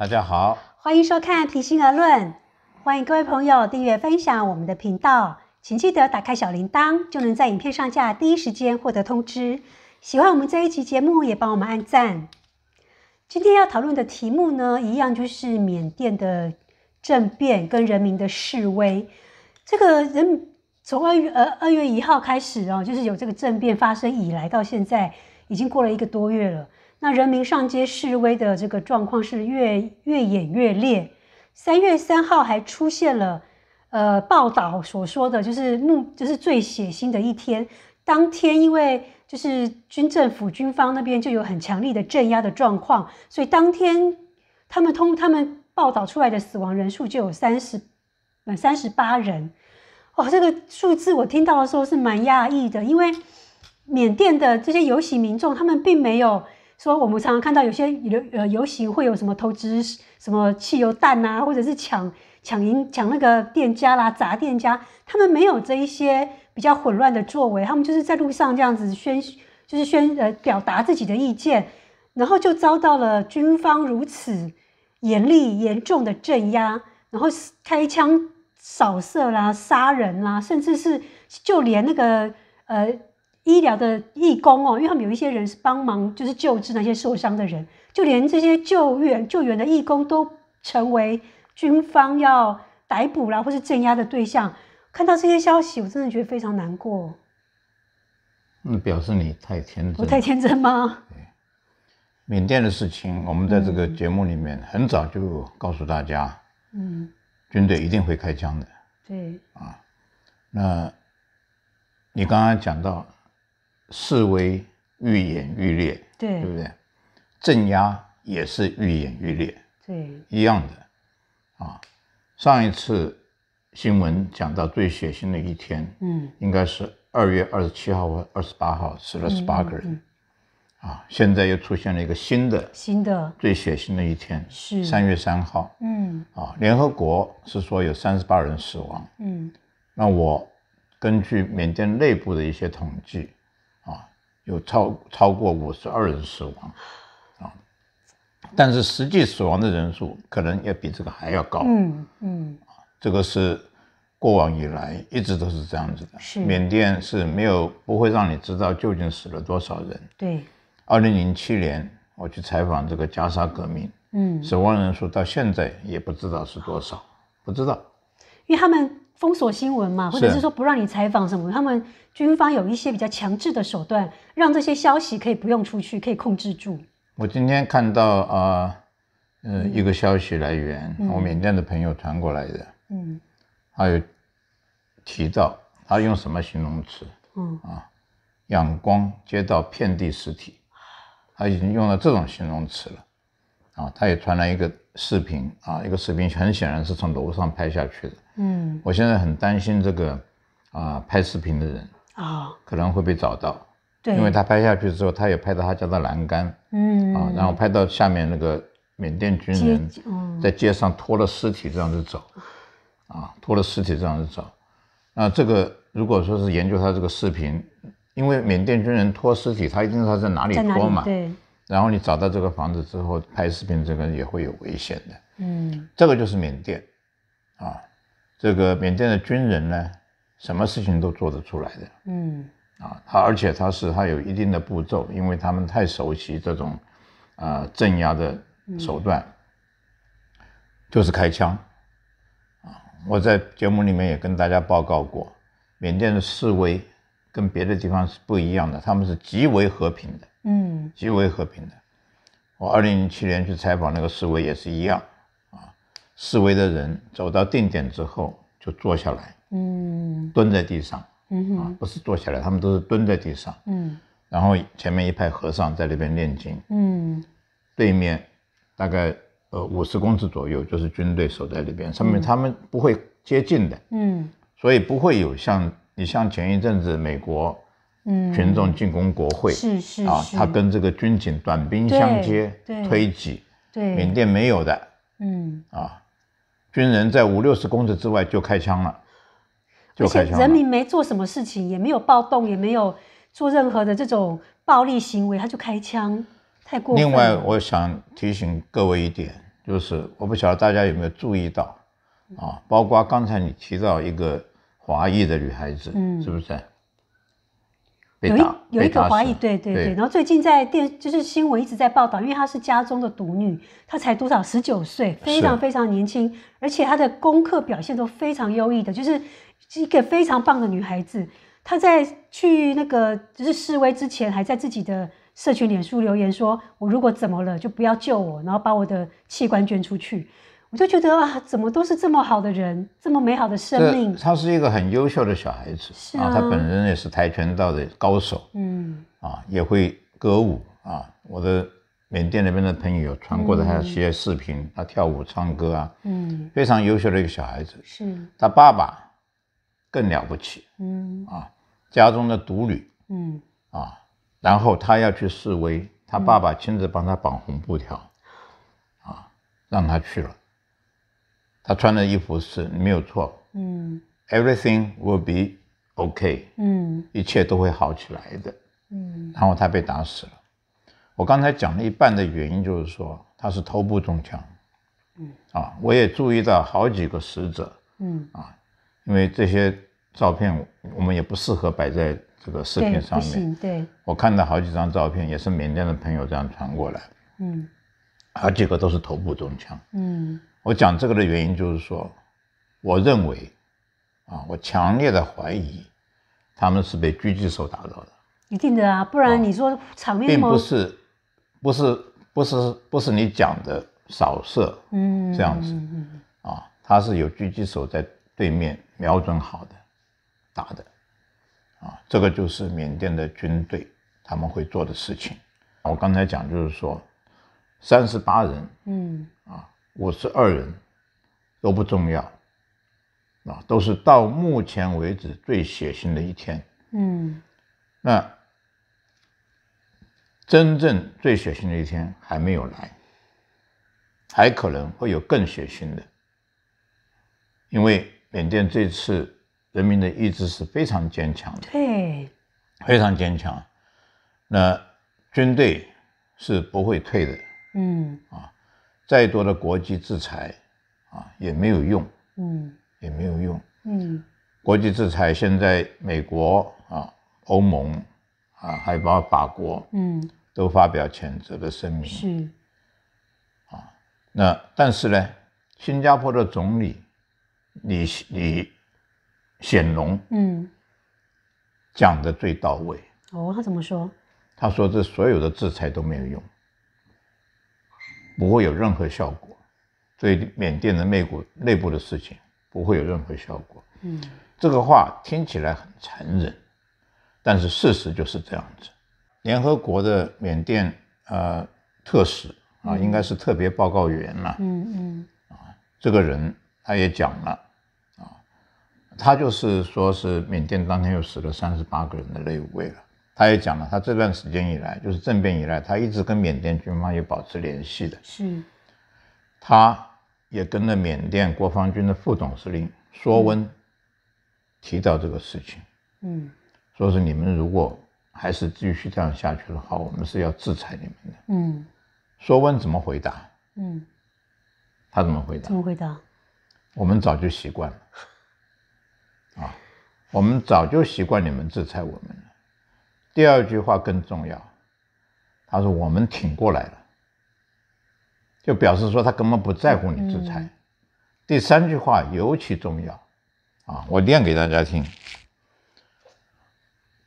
大家好，欢迎收看《平心而论》，欢迎各位朋友订阅分享我们的频道，请记得打开小铃铛，就能在影片上架第一时间获得通知。喜欢我们这一期节目，也帮我们按赞。今天要讨论的题目呢，一样就是缅甸的政变跟人民的示威。这个人从二月呃二月一号开始哦，就是有这个政变发生以来，到现在已经过了一个多月了。那人民上街示威的这个状况是越越演越烈。三月三号还出现了，呃，报道所说的就是目就是最血腥的一天。当天因为就是军政府军方那边就有很强力的镇压的状况，所以当天他们通他们报道出来的死亡人数就有三十，呃，三十八人。哦，这个数字我听到的时候是蛮讶异的，因为缅甸的这些游行民众他们并没有。说我们常常看到有些游呃游行会有什么投掷什么汽油弹啊，或者是抢抢银抢那个店家啦，砸店家。他们没有这一些比较混乱的作为，他们就是在路上这样子宣，就是宣呃表达自己的意见，然后就遭到了军方如此严厉严重的镇压，然后开枪扫射啦，杀人啦，甚至是就连那个呃。医疗的义工哦，因为他们有一些人是帮忙，就是救治那些受伤的人，就连这些救援救援的义工都成为军方要逮捕啦，或是镇压的对象。看到这些消息，我真的觉得非常难过。那表示你太天真，我太天真吗？缅甸的事情，我们在这个节目里面很早就告诉大家，嗯，军队一定会开枪的。对啊，那你刚刚讲到。示威愈演愈烈，对，对不对？镇压也是愈演愈烈，对，一样的啊。上一次新闻讲到最血腥的一天，嗯，应该是二月二十七号或二十八号，死了十八个人，啊，现在又出现了一个新的，新的最血腥的一天是三月三号，嗯，啊，联合国是说有三十八人死亡，嗯，那我根据缅甸内部的一些统计。有超超过五十二人死亡，啊，但是实际死亡的人数可能要比这个还要高。嗯嗯，这个是过往以来一直都是这样子的。是缅甸是没有不会让你知道究竟死了多少人。对。二零零七年我去采访这个加沙革命，嗯，死亡人数到现在也不知道是多少，不知道。约翰们封锁新闻嘛，或者是说不让你采访什么？他们军方有一些比较强制的手段，让这些消息可以不用出去，可以控制住。我今天看到啊，呃，一个消息来源，我缅甸的朋友传过来的，嗯，他有提到他用什么形容词，嗯啊，仰光街道遍地尸体，他已经用了这种形容词了。啊，他也传来一个视频啊，一个视频很显然是从楼上拍下去的。嗯，我现在很担心这个，啊，拍视频的人啊，可能会被找到，对，因为他拍下去之后，他也拍到他家的栏杆，嗯，啊，然后拍到下面那个缅甸军人在街上拖了尸体这样子走，啊，拖了尸体这样子走，那这个如果说是研究他这个视频，因为缅甸军人拖尸体，他一定知道在哪里拖嘛，对，然后你找到这个房子之后拍视频，这个也会有危险的，嗯，这个就是缅甸，啊。这个缅甸的军人呢，什么事情都做得出来的。嗯，啊，他而且他是他有一定的步骤，因为他们太熟悉这种，啊，镇压的手段，就是开枪。啊，我在节目里面也跟大家报告过，缅甸的示威跟别的地方是不一样的，他们是极为和平的。嗯，极为和平的。我二零零七年去采访那个示威也是一样。示威的人走到定点之后就坐下来，嗯，蹲在地上，嗯哼，啊，不是坐下来，他们都是蹲在地上，嗯，然后前面一排和尚在那边念经，嗯，对面大概呃五十公尺左右就是军队守在那边，上面他们不会接近的，嗯，所以不会有像你像前一阵子美国，嗯，群众进攻国会，是是啊，他跟这个军警短兵相接推挤，对，缅甸没有的，嗯，啊。军人在五六十公尺之外就开枪了，而且人民没做什么事情，也没有暴动，也没有做任何的这种暴力行为，他就开枪，太过分。另外，我想提醒各位一点，就是我不晓得大家有没有注意到，啊，包括刚才你提到一个华裔的女孩子，嗯，是不是？有一有一个华疑，对对对，然后最近在电就是新闻一直在报道，因为她是家中的独女，她才多少十九岁，非常非常年轻，而且她的功课表现都非常优异的，就是一个非常棒的女孩子。她在去那个就是示威之前，还在自己的社群脸书留言说：“我如果怎么了，就不要救我，然后把我的器官捐出去。”我就觉得啊，怎么都是这么好的人，这么美好的生命。他是一个很优秀的小孩子，啊，他本人也是跆拳道的高手，嗯，啊，也会歌舞啊。我的缅甸那边的朋友传过来他一些视频，他跳舞、唱歌啊，嗯，非常优秀的一个小孩子。是。他爸爸更了不起，嗯，啊，家中的独女，嗯，啊，然后他要去示威，他爸爸亲自帮他绑红布条，啊，让他去了。他穿的衣服是没有错，嗯，Everything will be OK，嗯，一切都会好起来的，嗯，然后他被打死了。我刚才讲了一半的原因就是说他是头部中枪，嗯，啊，我也注意到好几个死者，嗯，啊，因为这些照片我们也不适合摆在这个视频上面，对，我看到好几张照片也是缅甸的朋友这样传过来，嗯，好几个都是头部中枪，嗯。我讲这个的原因就是说，我认为，啊，我强烈的怀疑，他们是被狙击手打到的。一定的啊，不然你说场面并不是，不是，不是，不是你讲的扫射，嗯，这样子，啊，他是有狙击手在对面瞄准好的打的，啊，这个就是缅甸的军队他们会做的事情。我刚才讲就是说，三十八人，嗯，啊。五十二人都不重要，啊，都是到目前为止最血腥的一天。嗯，那真正最血腥的一天还没有来，还可能会有更血腥的，因为缅甸这次人民的意志是非常坚强的，对，非常坚强，那军队是不会退的。嗯，啊。再多的国际制裁，啊，也没有用，嗯，也没有用，嗯，国际制裁现在美国啊、欧盟啊，还包括法国，嗯，都发表谴责的声明，是，啊，那但是呢，新加坡的总理李李显龙，嗯，讲的最到位。哦，他怎么说？他说这所有的制裁都没有用。不会有任何效果，对缅甸的内部内部的事情不会有任何效果。嗯，这个话听起来很残忍，但是事实就是这样子。联合国的缅甸呃特使啊，应该是特别报告员了。嗯嗯，啊，这个人他也讲了啊，他就是说是缅甸当天又死了三十八个人的内务卫了。他也讲了，他这段时间以来，就是政变以来，他一直跟缅甸军方有保持联系的。是，他也跟了缅甸国防军的副总司令说温提到这个事情。嗯，说是你们如果还是继续这样下去的话，我们是要制裁你们的。嗯，说温怎么回答？嗯，他怎么回答？怎么回答？我们早就习惯了。啊，我们早就习惯你们制裁我们了。第二句话更重要，他说我们挺过来了，就表示说他根本不在乎你制裁。第三句话尤其重要，啊，我念给大家听，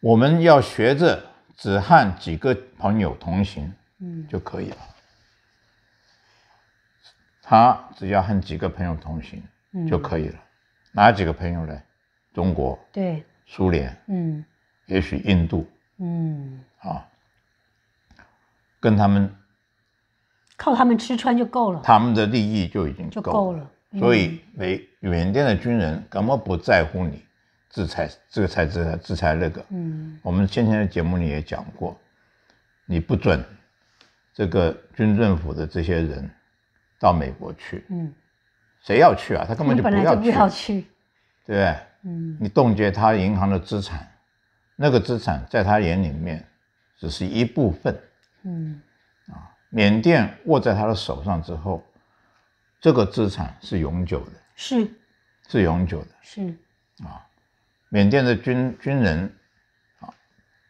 我们要学着只和几个朋友同行就可以了。他只要和几个朋友同行就可以了，哪几个朋友呢？中国，对，苏联，嗯，也许印度。嗯，啊。跟他们，靠他们吃穿就够了，他们的利益就已经就够了。所以，美缅甸的军人根本不在乎你制裁，制裁，制裁，制裁那个。嗯，我们今天的节目里也讲过，你不准这个军政府的这些人到美国去。嗯，谁要去啊？他根本就不要去，对不对？嗯，你冻结他银行的资产。那个资产在他眼里面只是一部分，嗯，啊，缅甸握在他的手上之后，这个资产是永久的，是，是永久的，是，啊，缅甸的军军人啊，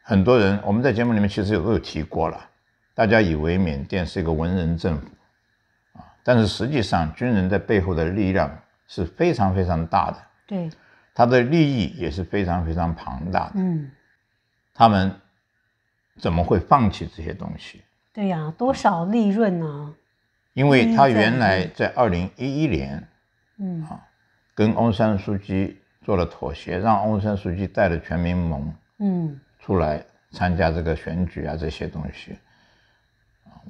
很多人，我们在节目里面其实有有提过了，大家以为缅甸是一个文人政府啊，但是实际上军人在背后的力量是非常非常大的，对。他的利益也是非常非常庞大的，嗯，他们怎么会放弃这些东西？对呀，多少利润呢？因为他原来在二零一一年，嗯啊，跟翁山书记做了妥协，让翁山书记带了全民盟，嗯，出来参加这个选举啊，这些东西，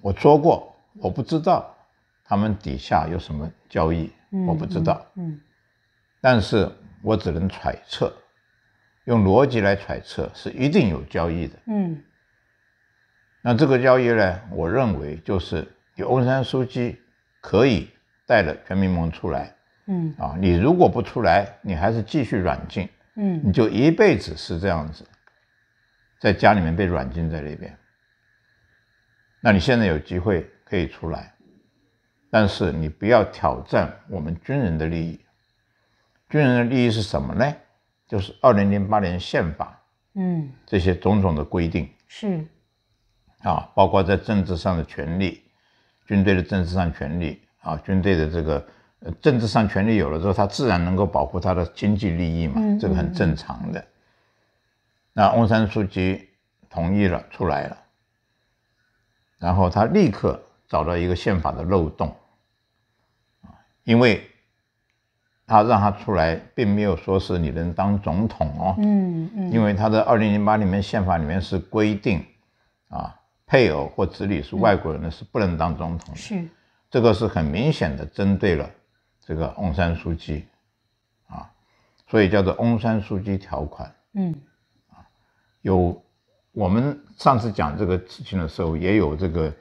我说过，我不知道他们底下有什么交易，我不知道，嗯。但是我只能揣测，用逻辑来揣测是一定有交易的。嗯，那这个交易呢？我认为就是有欧山书记可以带了全民盟出来。嗯啊，你如果不出来，你还是继续软禁。嗯，你就一辈子是这样子，在家里面被软禁在那边。那你现在有机会可以出来，但是你不要挑战我们军人的利益。军人的利益是什么呢？就是二零零八年宪法，嗯，这些种种的规定是，啊，包括在政治上的权利，军队的政治上权利啊，军队的这个政治上权利有了之后，他自然能够保护他的经济利益嘛，这个很正常的。那翁山书记同意了，出来了，然后他立刻找到一个宪法的漏洞，因为。他让他出来，并没有说是你能当总统哦。嗯嗯。因为他的二零零八里面宪法里面是规定，啊，配偶或子女是外国人的是不能当总统的。是。这个是很明显的针对了这个翁山书记，啊，所以叫做翁山书记条款。嗯。啊，有我们上次讲这个事情的时候，也有这个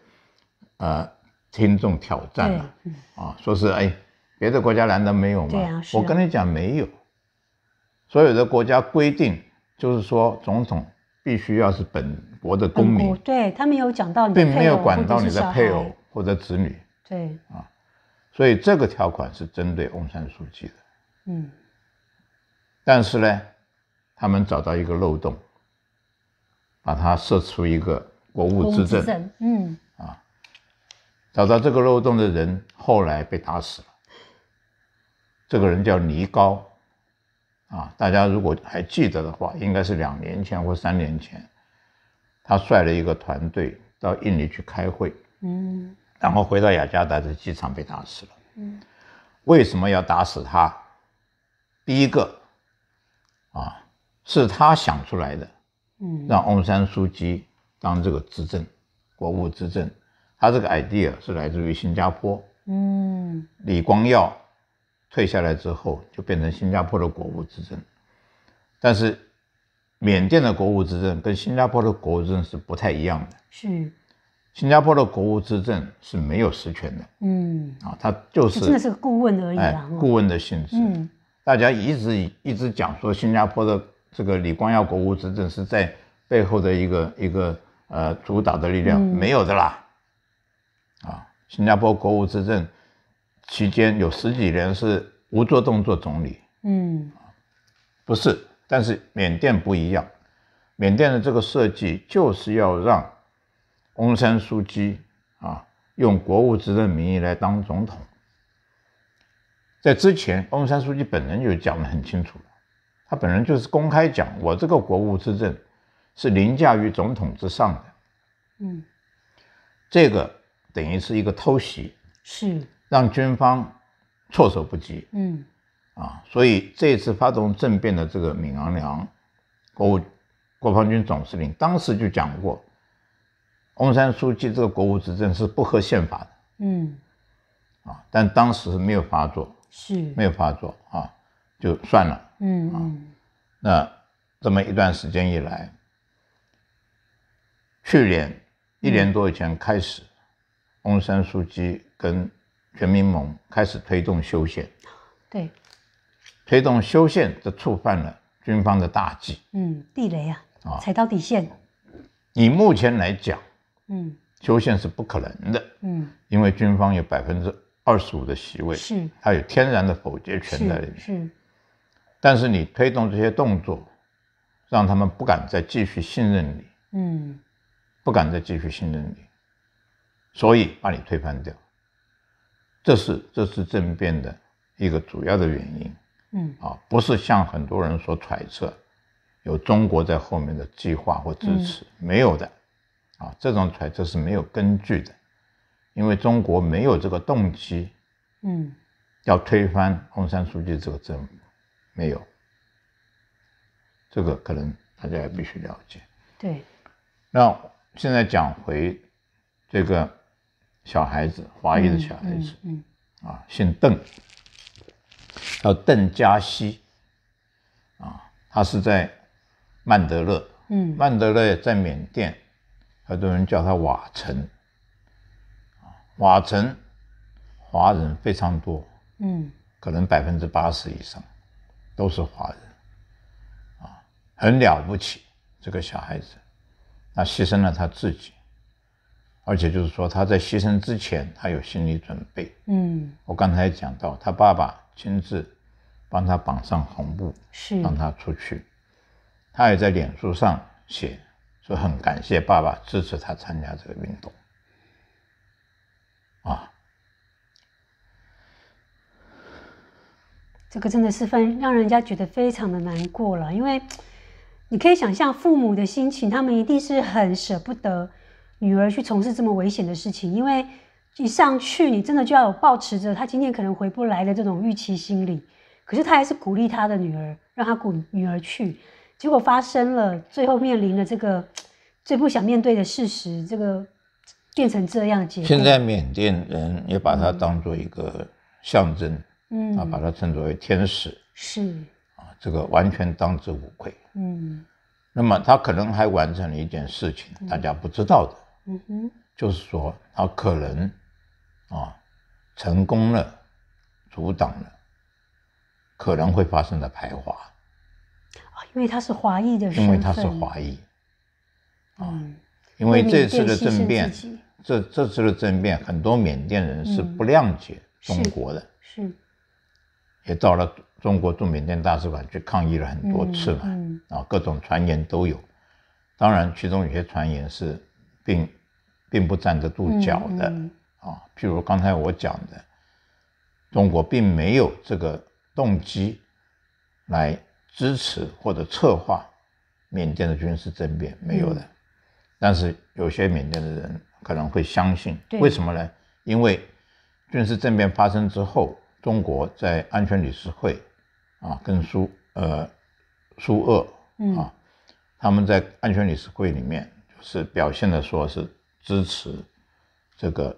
呃听众挑战了，啊，说是哎。别的国家难道没有吗？我跟你讲，没有。所有的国家规定就是说，总统必须要是本国的公民。对他没有讲到，并没有管到你的配偶或者子女。对啊，所以这个条款是针对翁山书记的。嗯，但是呢，他们找到一个漏洞，把它设出一个国务之政。嗯啊，找到这个漏洞的人后来被打死了。这个人叫尼高，啊，大家如果还记得的话，应该是两年前或三年前，他率了一个团队到印尼去开会，嗯，然后回到雅加达的机场被打死了，嗯，为什么要打死他？第一个，啊，是他想出来的，嗯，让翁山苏姬当这个执政国务执政，他这个 idea 是来自于新加坡，嗯，李光耀。退下来之后，就变成新加坡的国务之政。但是，缅甸的国务之政跟新加坡的国务之政是不太一样的。是，新加坡的国务之政是没有实权的。嗯，啊，他就是真的是顾问而已啦，顾问的性质。嗯，大家一直一直讲说新加坡的这个李光耀国务之政是在背后的一个一个呃主导的力量，没有的啦。啊，新加坡国务之政。期间有十几年是无做动作总理，嗯，不是，但是缅甸不一样，缅甸的这个设计就是要让翁山书记啊用国务资任名义来当总统。在之前，翁山书记本人就讲得很清楚了，他本人就是公开讲，我这个国务之政是凌驾于总统之上的。嗯，这个等于是一个偷袭。是。让军方措手不及，嗯，啊，所以这次发动政变的这个闵昂良，国务国防军总司令当时就讲过，翁山书记这个国务执政是不合宪法的，嗯，啊，但当时是没有发作，是，没有发作啊，就算了，嗯，啊，那这么一段时间以来，去年一年多以前开始，翁山书记跟全民盟开始推动修宪，对，推动修宪这触犯了军方的大忌，嗯，地雷啊，啊，踩到底线。你目前来讲，嗯，修宪是不可能的，嗯，因为军方有百分之二十五的席位，是，他有天然的否决权在里面，是。但是你推动这些动作，让他们不敢再继续信任你，嗯，不敢再继续信任你，所以把你推翻掉。这是这次政变的一个主要的原因。嗯啊，不是像很多人所揣测，有中国在后面的计划或支持，没有的。啊，这种揣测是没有根据的，因为中国没有这个动机。嗯，要推翻红山书记这个政府，没有。这个可能大家也必须了解。对。那现在讲回这个。小孩子，华裔的小孩子，啊，姓邓，叫邓稼熙，啊，他是在曼德勒，嗯，曼德勒在缅甸，很多人叫他瓦城，瓦城华人非常多，嗯，可能百分之八十以上都是华人，啊，很了不起，这个小孩子，他牺牲了他自己。而且就是说，他在牺牲之前，他有心理准备。嗯，我刚才讲到，他爸爸亲自帮他绑上红布，是让他出去。他也在脸书上写，说很感谢爸爸支持他参加这个运动。啊，这个真的是分让人家觉得非常的难过了，因为你可以想象父母的心情，他们一定是很舍不得。女儿去从事这么危险的事情，因为一上去你真的就要有抱持着她今天可能回不来的这种预期心理。可是他还是鼓励他的女儿，让他鼓女儿去。结果发生了，最后面临了这个最不想面对的事实，这个变成这样结果。现在缅甸人也把它当做一个象征，嗯，啊，把它称作为天使，是啊，这个完全当之无愧。嗯，那么他可能还完成了一件事情，大家不知道的。嗯哼，就是说他可能，啊，成功了，阻挡了，可能会发生的排华，啊，因为他是华裔的人，因为他是华裔，啊，因为这次的政变，这这次的政变，很多缅甸人是不谅解中国的，是，也到了中国驻缅甸大使馆去抗议了很多次嘛，啊，各种传言都有，当然其中有些传言是。并，并不站得住脚的啊，譬如刚才我讲的，中国并没有这个动机来支持或者策划缅甸的军事政变，没有的。但是有些缅甸的人可能会相信，为什么呢？因为军事政变发生之后，中国在安全理事会啊，跟苏呃苏俄啊，他们在安全理事会里面。是表现的，说是支持这个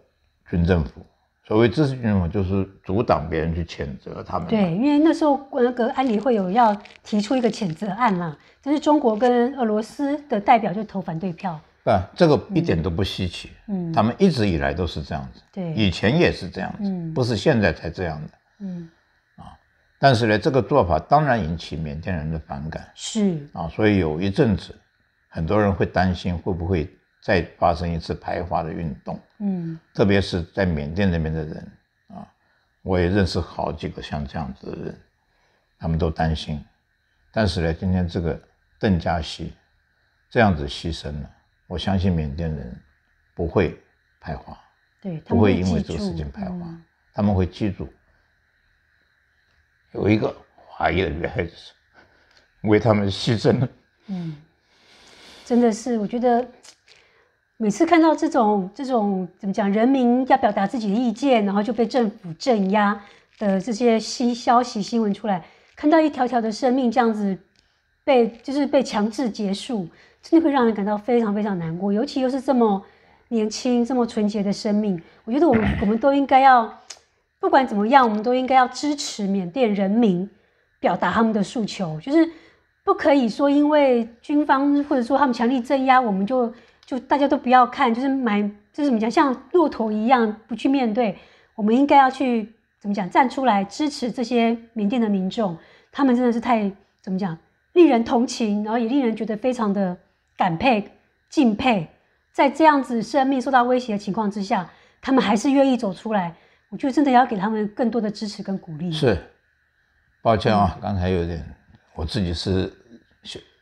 军政府。所谓支持军政府，就是阻挡别人去谴责他们。对，因为那时候那个安理会有要提出一个谴责案嘛，但是中国跟俄罗斯的代表就投反对票。啊，这个一点都不稀奇，嗯，他们一直以来都是这样子。对，以前也是这样子，不是现在才这样的。嗯，啊，但是呢，这个做法当然引起缅甸人的反感。是啊，所以有一阵子。很多人会担心会不会再发生一次排华的运动，嗯，特别是在缅甸那边的人啊，我也认识好几个像这样子的人，他们都担心。但是呢，今天这个邓稼先这样子牺牲了，我相信缅甸人不会排华，对，不会因为这个事情排华，他们会记住，有一个华裔的女孩子为他们牺牲了，嗯。真的是，我觉得每次看到这种这种怎么讲，人民要表达自己的意见，然后就被政府镇压的这些新消息新闻出来，看到一条条的生命这样子被就是被强制结束，真的会让人感到非常非常难过。尤其又是这么年轻、这么纯洁的生命，我觉得我们我们都应该要，不管怎么样，我们都应该要支持缅甸人民表达他们的诉求，就是。不可以说因为军方或者说他们强力镇压，我们就就大家都不要看，就是买，就是怎么讲？像骆驼一样不去面对。我们应该要去怎么讲？站出来支持这些缅甸的民众，他们真的是太怎么讲，令人同情，然后也令人觉得非常的感佩、敬佩。在这样子生命受到威胁的情况之下，他们还是愿意走出来，我觉得真的要给他们更多的支持跟鼓励。是，抱歉啊，刚才有点。我自己是，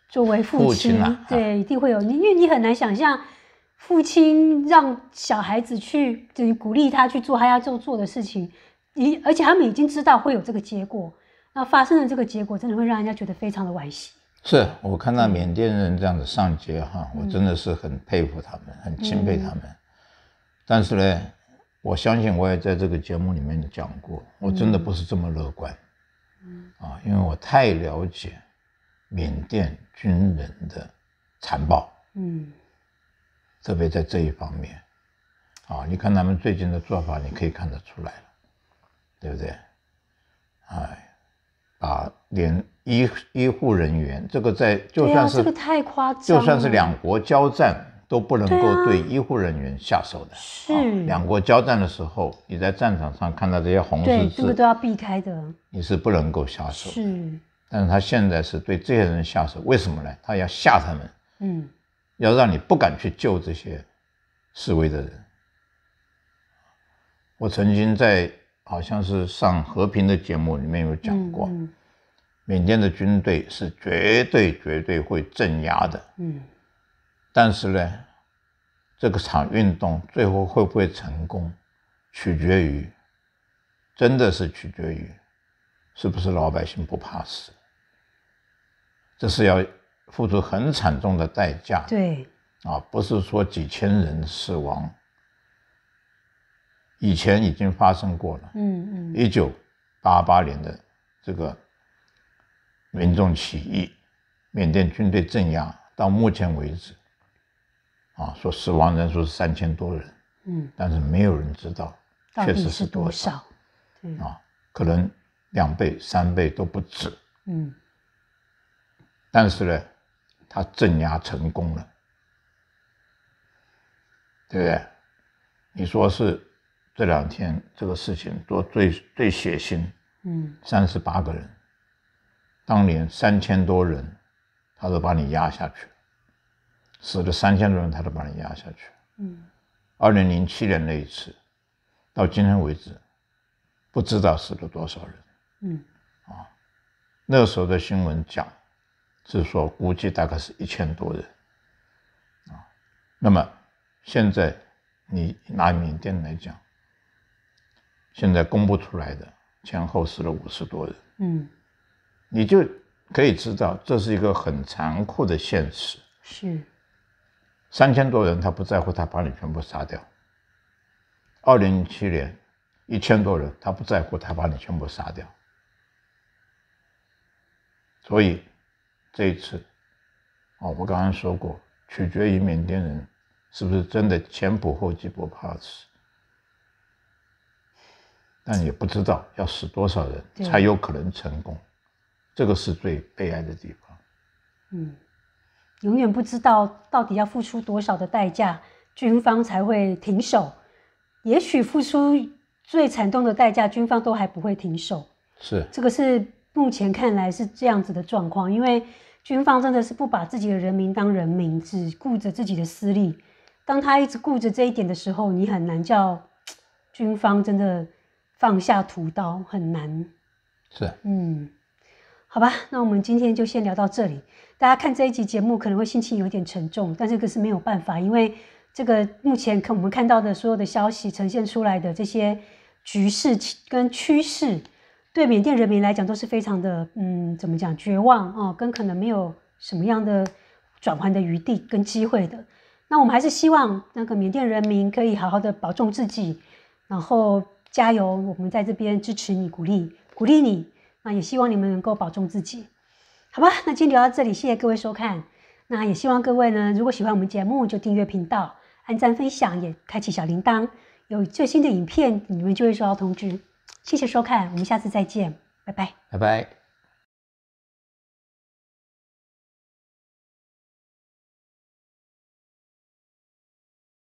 作为父亲，对，一定会有你，因为你很难想象，父亲让小孩子去，是鼓励他去做他要做做的事情，你而且他们已经知道会有这个结果，那发生了这个结果，真的会让人家觉得非常的惋惜。是我看到缅甸人这样子上街，哈，我真的是很佩服他们，很钦佩他们，但是呢，我相信我也在这个节目里面讲过，我真的不是这么乐观。啊，因为我太了解缅甸军人的残暴，嗯，特别在这一方面，啊，你看他们最近的做法，你可以看得出来了，对不对？哎，把连医医护人员这个在就算是这个太夸张，就算是两国交战。都不能够对医护人员下手的。是。两国交战的时候，你在战场上看到这些红十字字都要避开的。你是不能够下手。是。但是他现在是对这些人下手，为什么呢？他要吓他们。嗯。要让你不敢去救这些示威的人。我曾经在好像是上和平的节目里面有讲过，缅甸的军队是绝对绝对会镇压的。嗯。但是呢，这个场运动最后会不会成功，取决于，真的是取决于，是不是老百姓不怕死。这是要付出很惨重的代价。对。啊，不是说几千人死亡，以前已经发生过了。嗯嗯。一九八八年的这个民众起义，缅甸军队镇压，到目前为止。啊，说死亡人数是三千多人，嗯，但是没有人知道，确实是多少，对，啊，可能两倍、三倍都不止，嗯，但是呢，他镇压成功了，对不对？你说是这两天这个事情做最最血腥，嗯，三十八个人，当年三千多人，他都把你压下去。死了三千多人，他都把你压下去。嗯，二零零七年那一次，到今天为止，不知道死了多少人。嗯，啊，那时候的新闻讲，是说估计大概是一千多人。啊，那么现在你拿缅甸来讲，现在公布出来的前后死了五十多人。嗯，你就可以知道这是一个很残酷的现实。是。三千多人，他不在乎，他把你全部杀掉。二零零七年，一千多人，他不在乎，他把你全部杀掉。所以，这一次，哦，我刚刚说过，取决于缅甸人是不是真的前仆后继不怕死。但也不知道要死多少人才有可能成功，这个是最悲哀的地方。嗯。永远不知道到底要付出多少的代价，军方才会停手。也许付出最惨痛的代价，军方都还不会停手。是，这个是目前看来是这样子的状况。因为军方真的是不把自己的人民当人民，只顾着自己的私利。当他一直顾着这一点的时候，你很难叫军方真的放下屠刀，很难。是，嗯。好吧，那我们今天就先聊到这里。大家看这一集节目，可能会心情有点沉重，但这个是没有办法，因为这个目前看我们看到的所有的消息呈现出来的这些局势跟趋势，对缅甸人民来讲都是非常的，嗯，怎么讲，绝望啊，跟可能没有什么样的转换的余地跟机会的。那我们还是希望那个缅甸人民可以好好的保重自己，然后加油，我们在这边支持你，鼓励鼓励你。那也希望你们能够保重自己，好吧？那今天聊到这里，谢谢各位收看。那也希望各位呢，如果喜欢我们节目，就订阅频道、按赞、分享，也开启小铃铛，有最新的影片你们就会收到通知。谢谢收看，我们下次再见，拜拜，拜拜。